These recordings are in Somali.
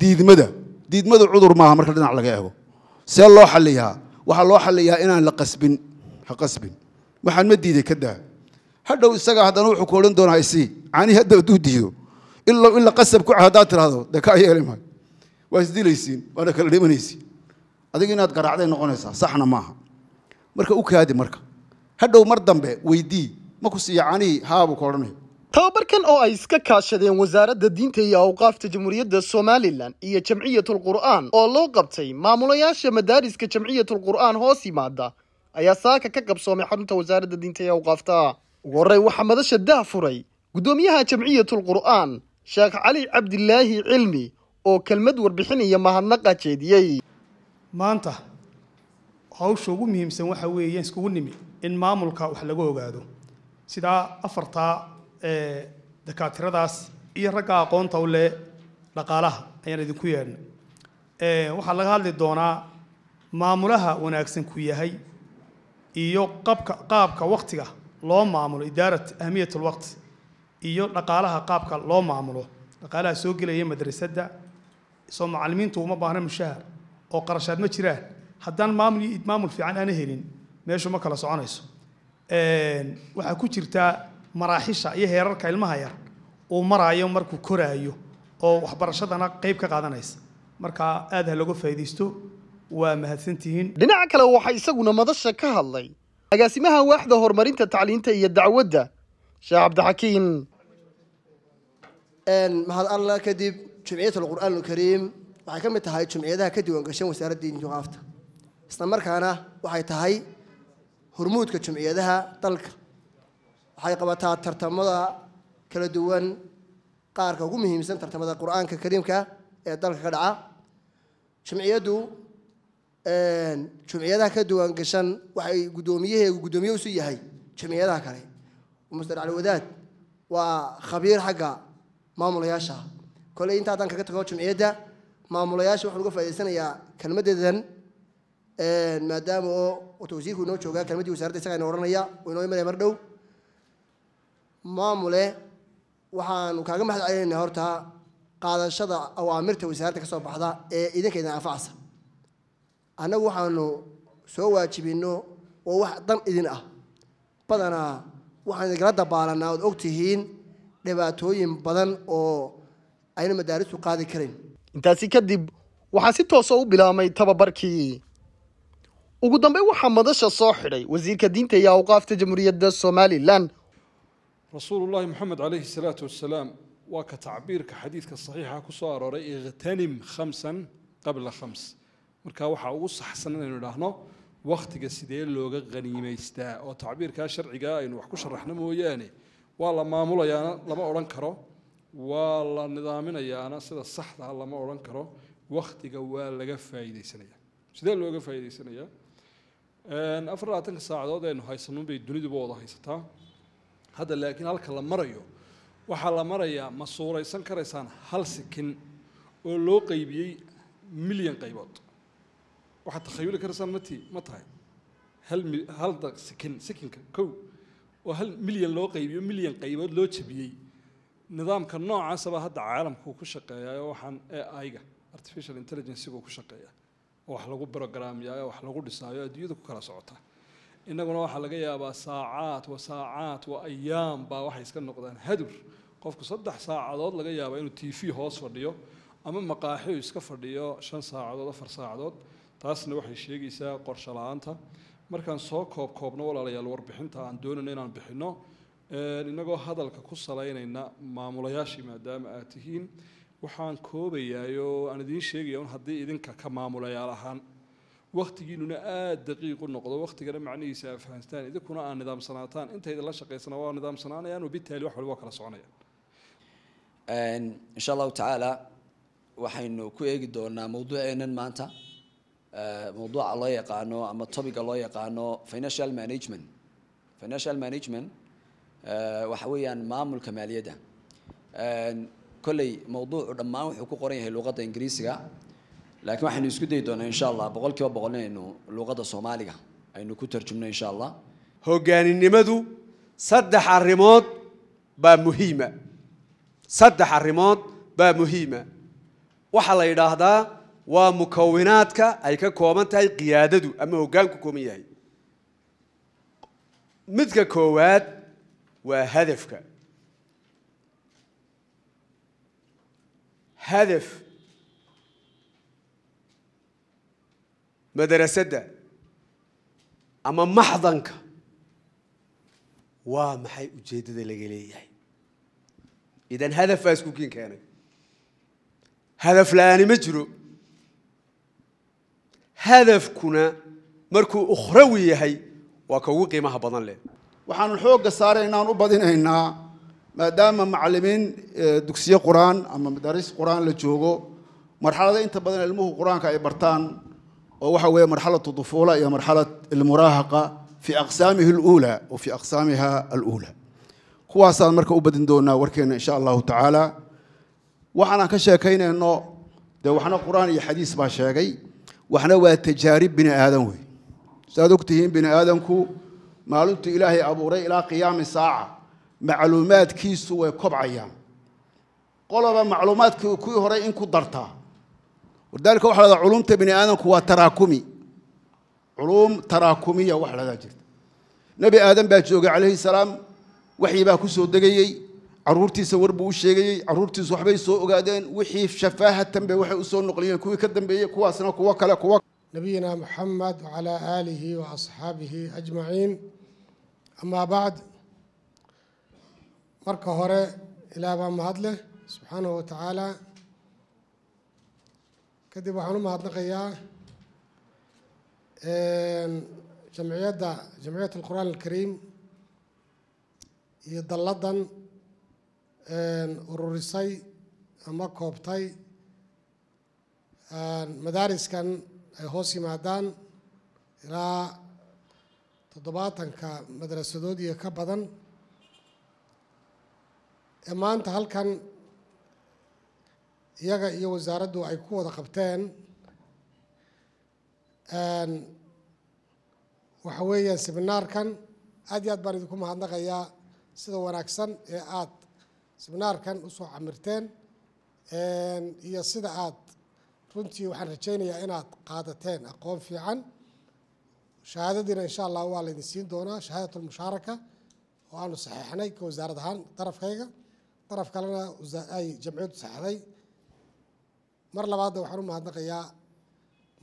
diidmada diidmada cudur maaha marka dhinac laga eego see loo xaliyaa waxaa loo xaliyaa inaan la qasbin ha qasbin waxaan ma diiday ka daa hadhow isagaa haddana wuxuu ku odhan doonaa isii cani hadda hadduu diido ilow ila qasab ku haddaad tiraahdo dee kaa yeeli maayo waa isdilaysiin waana kala dhimanaysiin adiga inaad garaacday noqonaysaa saxna maaha marka u kaadi marka hadhow mar dambe weydii ma ku siiya canihii haabuu ka odhanaya tababarkan oo ay iska kaashadeen wasaaradda diinta iyo awqaafta jamhuuriyadda somalilan iyo jamciyatul oo loo qabtay maamulayaasha madaariska jamciyatul qur'aan hoos yimaada ayaa saaka ka qabsoomay xarunta wasaaradda diinta iyo awqaafta ugu horey waxaa madasha dah furay guddoomiyaha jamciyatul qur'aan sheekh cali cabdilaahi cilmi oo kelmad warbixinaya mahadnaqa jeediyey maanta hawsha ugu muhiimsan waxa weeye iskugu nimi in maamulka wax laga ogaado sidaa afartaa dakaatiradaas iyo ragga aqoonta u leh dhaqaalaha ayaan idinku yeedhnay waxaa laga hadli doonaa maamulaha wanaagsan ku yahay iyo qabka qaabka waktiga loo maamulo idaarat ahmiyat alwaqti iyo dhaqaalaha qaabka loo maamulo dhaqaalaha soo gelaya madrasadda soo macalimiintu uma baahna mushahar oo qarashaad ma jiraan haddaan maamul iyo fiican aana helin meeshu ma kala soconayso waxaa ku jirtaa maraaxisha iyo heerarka ilmaha yar uu maraayo markuu koraayo oo waxbarashadana qayb ka qaadanaysa marka aada ha looga faa'iidaysto waa mahadsantihiin dhinaca kale waxaa isaguna madasha ka hadlay agaasimaha waaxda horumarinta tacliinta iyo dacwadda sheekh cabdixakiin mahad alla kadib jumciyat alqur'aan alkariim waxay ka mid tahay jumciyadaha ka diiwan gashan wasaaradda injuqaafta isla markaana waxay tahay hormuudka jumciyadaha dalka waxay qabataa tartamada kala duwan qaarka ugu muhiimsan tartamada qur-aanka kariimka ee dalka ka dhaca jumciyaddu jumciyadaha ka duwan gashan waxay guddoomiyaheegu guddoomiye usu yahay jumciyadaha kale master calwadaad waa khabiir xagga maamulayaasha koley inta haddaan kaga tago jumciyadda maamulayaasha waxaan uga faa'idaysanayaa kelmaddeedan maadaama oo tawsiirku inoo joogaa kelmaddii wasaaradda isagaa ina ohanaya oo inoo imanaya mar dhow maamule waxaanu kaaga mahadcelinayna horta qaadashada awaamirta wasaaradda ka soo baxda ee idinka idin anfacsa annagu waxaanu soo waajibino oo wax dan idin ah badanaa waxaan idinkala dabaalanaa ood tihiin dhibaatooyin badan oo ayna madaaristu qaadi karayn intaasi kadib waxaa si toosoo ah u bilaabmay tababarkii ugu dambeyn waxaa madasha soo xidhay wasiirka diinta iyo awqaafta jamhuuriyadda somalilan رسول الله محمد عليه الصلاة والسلام وكتعبير كحديث الصحيح كسار رأي اغتنم خمسا قبل خمس مركا وحا ugu saxsan inaynu idhaahno wakhtiga sidee looga qaniimaystaa oo tacbiirkaa sharciga aynu wax ku sharaxno mooyaane waa la maamulayaana lama odhan karo waa la nidaaminayaana sida saxdaa lama odhan karo wakhtiga waa laga faa'iidaysanaya sidee looga faa'iidaysanayaa afar labaatanka saacadood aynu haysanuun bay duniduba wada haysataa hadda laakiin halka la marayo waxaa la marayaa ma suuraysan karaysaan hal sikin oo loo qaybiyey milyan qaybood waxaad takhayuli karaysaan mati ma tahay hal sikin sikinka kow oo hal milyan loo qaybiyo milyan qaybood loo jabiyey nidaamka noocaasaba hadda caalamku ku shaqeeyaa oo waxaan aiga artificial intelligenceguu ku shaqeeya oo wax lagu brogaraamyayo wax lagu dhisaayo adduunyada ku kala socota innaguna waxaa laga yaabaa saacaad wa saacaad wa ayaam baa waxay iska noqdaan hadur qofku saddex saacadood laga yaaba inuu t v hoos fadhiyo ama maqaaxi maqaaxiu iska fadhiyo shan saacadood afar saacadood taasna waxay sheegaysaa qorsho la-aanta markaan soo koob koobno walaalayaal warbixinta aan doonayno inaan bixinno innagoo hadalka ku salaynayna maamulayaashii maadaama aad tihiin waxaan koobayaayoo aan idiin sheegaya un haddii idinka ka maamulayaal ahaan wakhtigiinuna aada daqiiq u noqdo wakhtigana macnihiisa aa idinkuna aa nidaamsanaataan inta idinla shaqaysana waa nidaamsanaanayaan wabitaali wax walba kala soconayaan insha allahu tacaala waxaynu ku eegi doonaa mawduuceenan maanta mawduuca loo yaqaano ama tobiga loo yaqaano financial management financial management waxa weeyaan maamulka maaliyadda kolley mawduucu dhammaan wuxuu ku qoran yahay luqadda ingiriisiga laakiin waxaynu isku dayi doonaa insha allah boqol kiiba boqol inaynu luuqadda soomaaliga aynu ku tarjumno insha allah hogaaninimadu saddex arrimood baa muhiima saddex arrimood baa muhiima waxaa la yidhaahdaa waa mukawinaadka ay ka kooban tahay qiyaadadu ama hoggaanku kooban yahay midka koowaad waa hadafka hadaf madrasadda ama maxdanka waa maxay ujeeddada laga leeyahay idan hadafaa isku kiin keenay hadaf la-aani ma jiro hadafkuna markuu ukhrawi yahay waa ka ugu qiimaha badan leh waxaanu xoogga saaray inaan u badinaynaa maadaama macallimiin dugsiyo qur-aan ama madaaris qur-aan la joogo marxalada inta badan ilmuhu qur ay bartaan oo waxa weeye marxalat dufuula iyo marxalat almuraahaqa fii aqsaamihi aluulaa o fii aqsaamiha aluulaa kuwaasaan marka u badin doonaa warkeenna insha allahu tacaala waxaanaan ka sheekaynayno dee waxna qur-aan iyo xadiis baa sheegay waxna waa tajaarib bini aadan wey saad ogtihiin bini aadanku maalintu ilaahay abuuray ilaa qiyaami saaca macluumaadkiisu way kobcayaan qoloba macluumaadkii kuwii horay in ku dartaa walidaalika waxa lahahda culumta bini aadamku waa taraakumi culum taraakumiya waxa lahahdaa jirta nebi aadan baa joogay calayhi salaam waxyi baa ku soo degayey caruurtiisa war buu u sheegayey caruurtiisu waxbay soo ogaadeen wixii shafaahatan bay waxay u soo noqliyeen kuwii ka dambeeyey kuwaasna kuwo kale kuwa nabiyina moxamed wacalaa aalihi wa asxaabihi ajmaciin amaa bacd marka hore ilaah baa mahad leh kadib waxaan u mahadnaqayaa jamciyadda jamciyat alqur'aan alkariim iyo dalladan ururisay ama koobtay madaariskan ay hoos yimaadaan ilaa toddobaatanka madrasadood iyo ka badan ee maanta halkan iyaga iyo wasaaraddu ay ku wada qabteen waxa weeyaan siminaarkan aad iyo aad baan idinku mahadnaqayaa sida wanaagsan ee aad siminaarkan usoo camirteen iyo sida aad runtii waxaan rajaynayaa inaad qaadateen aqoon fiican shahaadadiina insha allah waa laydin siin doonaa shahaadatulmushaaraka oo aanu saxeixnay ka wasaarad ahaan darafkayga daraf kalena ay jamciyaddu saxday mar labaadna waxaan u mahadnaqayaa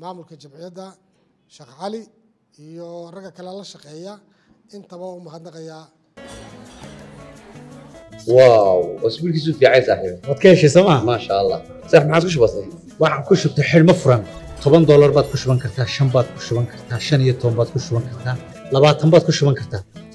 maamulka jamciyadda sheekh cali iyo ragga kale la shaqeeya intaba u mahadnaqayaa واو اسبوعك يسوف يا عيسى صاحبي ما تكيش سما ما شاء الله صح ما عاد كش بسيط waxaan ku shubtay xilmo furan toban doolar baad ku shuban kartaa shan baad ku shuban kartaa shan iyo toban baad ku shuban kartaa labaatan baad ku shuban kartaa